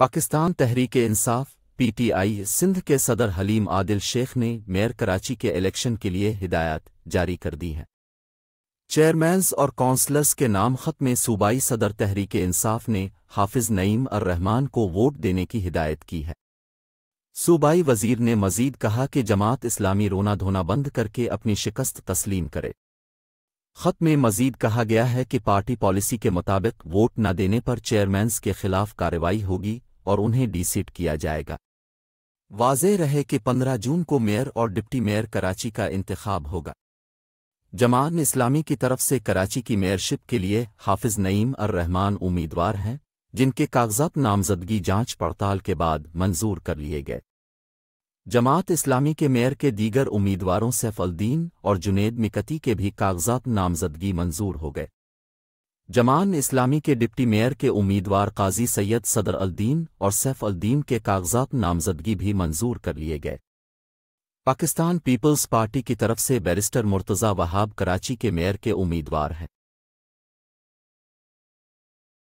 Pakistan Tehreek Insaf PTI Sindh के सदर हलीम आदिल शेख ने मेयर कराची के इलेक्शन के लिए हिदायत जारी कर दी है चेयरमैन्स और काउंसलर्स के नाम खत में सूबाई सदर तहरीक इंसाफ ने हाफिज नईम और रहमान को वोट देने की हिदायत की है सूबाई वजीर ने मजीद कहा कि जमात इस्लामी रोना धोना बंद करके अपनी शिकस्त तस्लीम करे खत में मजीद कहा गया है कि पार्टी पॉलिसी के मुताबिक वोट न देने पर चेयरमैन्स के खिलाफ कार्रवाई होगी और उन्हें डीसीट किया जाएगा वाजह रहे कि 15 जून को मेयर और डिप्टी मेयर कराची का इंतखब होगा जमान इस्लामी की तरफ से कराची की मेयरशिप के लिए हाफिज नईम और रहमान उम्मीदवार हैं जिनके कागजात नामजदगी जांच पड़ताल के बाद मंजूर कर लिए गए जमात इस्लामी के मेयर के दीगर उम्मीदवारों अल्दीन और जुनेद मिकती के भी कागजात नामजदगी मंजूर हो गए जमान इस्लामी के डिप्टी मेयर के उम्मीदवार काजी सैयद सदर अल्दीन और सैफ अल्दीन के कागजात नामजदगी भी मंजूर कर लिए गए पाकिस्तान पीपल्स पार्टी की तरफ से बैरिस्टर मुर्तज़ा वहाब कराची के मेयर के उम्मीदवार हैं